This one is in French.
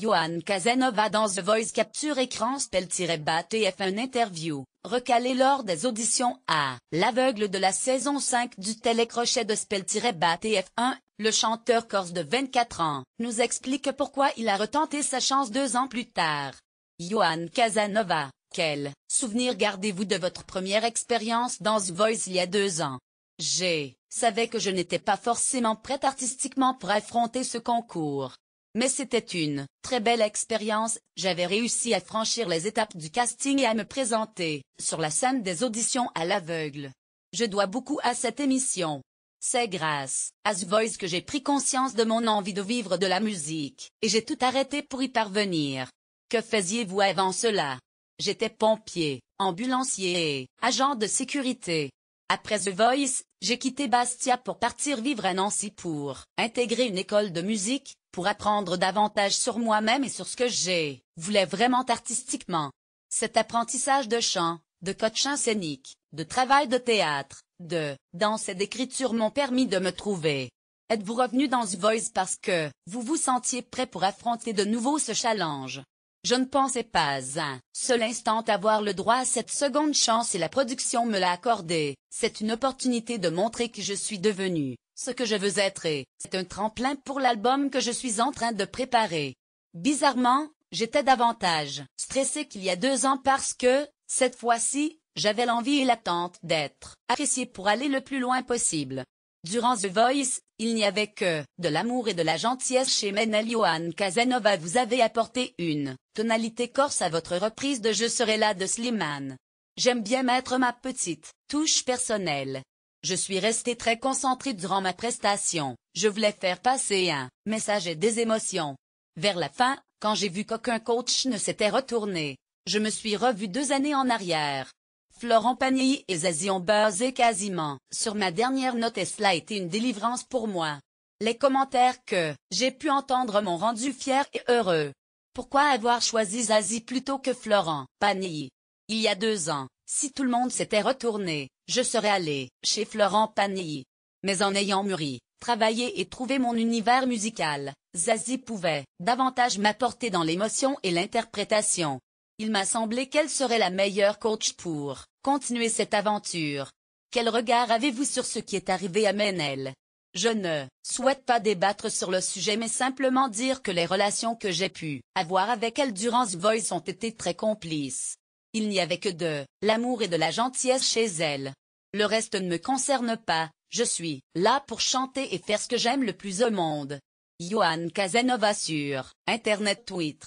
Johan Casanova dans The Voice capture écran spell-bat et fait interview, recalé lors des auditions à l'aveugle de la saison 5 du télécrochet de spell-bat et F1, le chanteur corse de 24 ans, nous explique pourquoi il a retenté sa chance deux ans plus tard. Johan Casanova, quel souvenir gardez-vous de votre première expérience dans The Voice il y a deux ans J'ai savais que je n'étais pas forcément prête artistiquement pour affronter ce concours. Mais c'était une très belle expérience, j'avais réussi à franchir les étapes du casting et à me présenter sur la scène des auditions à l'aveugle. Je dois beaucoup à cette émission. C'est grâce à The Voice que j'ai pris conscience de mon envie de vivre de la musique, et j'ai tout arrêté pour y parvenir. Que faisiez-vous avant cela J'étais pompier, ambulancier et agent de sécurité. Après The Voice, j'ai quitté Bastia pour partir vivre à Nancy pour intégrer une école de musique, pour apprendre davantage sur moi-même et sur ce que j'ai voulu vraiment artistiquement. Cet apprentissage de chant, de coaching scénique, de travail de théâtre, de danse et d'écriture m'ont permis de me trouver. Êtes-vous revenu dans The Voice parce que vous vous sentiez prêt pour affronter de nouveau ce challenge je ne pensais pas un hein. seul instant avoir le droit à cette seconde chance et la production me l'a accordée. C'est une opportunité de montrer que je suis devenu ce que je veux être et c'est un tremplin pour l'album que je suis en train de préparer. Bizarrement, j'étais davantage stressé qu'il y a deux ans parce que, cette fois-ci, j'avais l'envie et l'attente d'être apprécié pour aller le plus loin possible. Durant The Voice, il n'y avait que de l'amour et de la gentillesse chez Menel Johan Casanova. Vous avez apporté une tonalité corse à votre reprise de Je serai là de Slimane. J'aime bien mettre ma petite touche personnelle. Je suis resté très concentré durant ma prestation. Je voulais faire passer un message et des émotions. Vers la fin, quand j'ai vu qu'aucun coach ne s'était retourné, je me suis revu deux années en arrière. Florent Pagny et Zazie ont buzzé quasiment sur ma dernière note et cela a été une délivrance pour moi. Les commentaires que j'ai pu entendre m'ont rendu fier et heureux. Pourquoi avoir choisi Zazie plutôt que Florent Pagny Il y a deux ans, si tout le monde s'était retourné, je serais allé chez Florent Pagny. Mais en ayant mûri, travaillé et trouvé mon univers musical, Zazie pouvait davantage m'apporter dans l'émotion et l'interprétation. Il m'a semblé qu'elle serait la meilleure coach pour continuer cette aventure. Quel regard avez-vous sur ce qui est arrivé à Menel Je ne souhaite pas débattre sur le sujet mais simplement dire que les relations que j'ai pu avoir avec elle durant ce Voice ont été très complices. Il n'y avait que de l'amour et de la gentillesse chez elle. Le reste ne me concerne pas, je suis là pour chanter et faire ce que j'aime le plus au monde. Johan Casanova sur Internet Twitter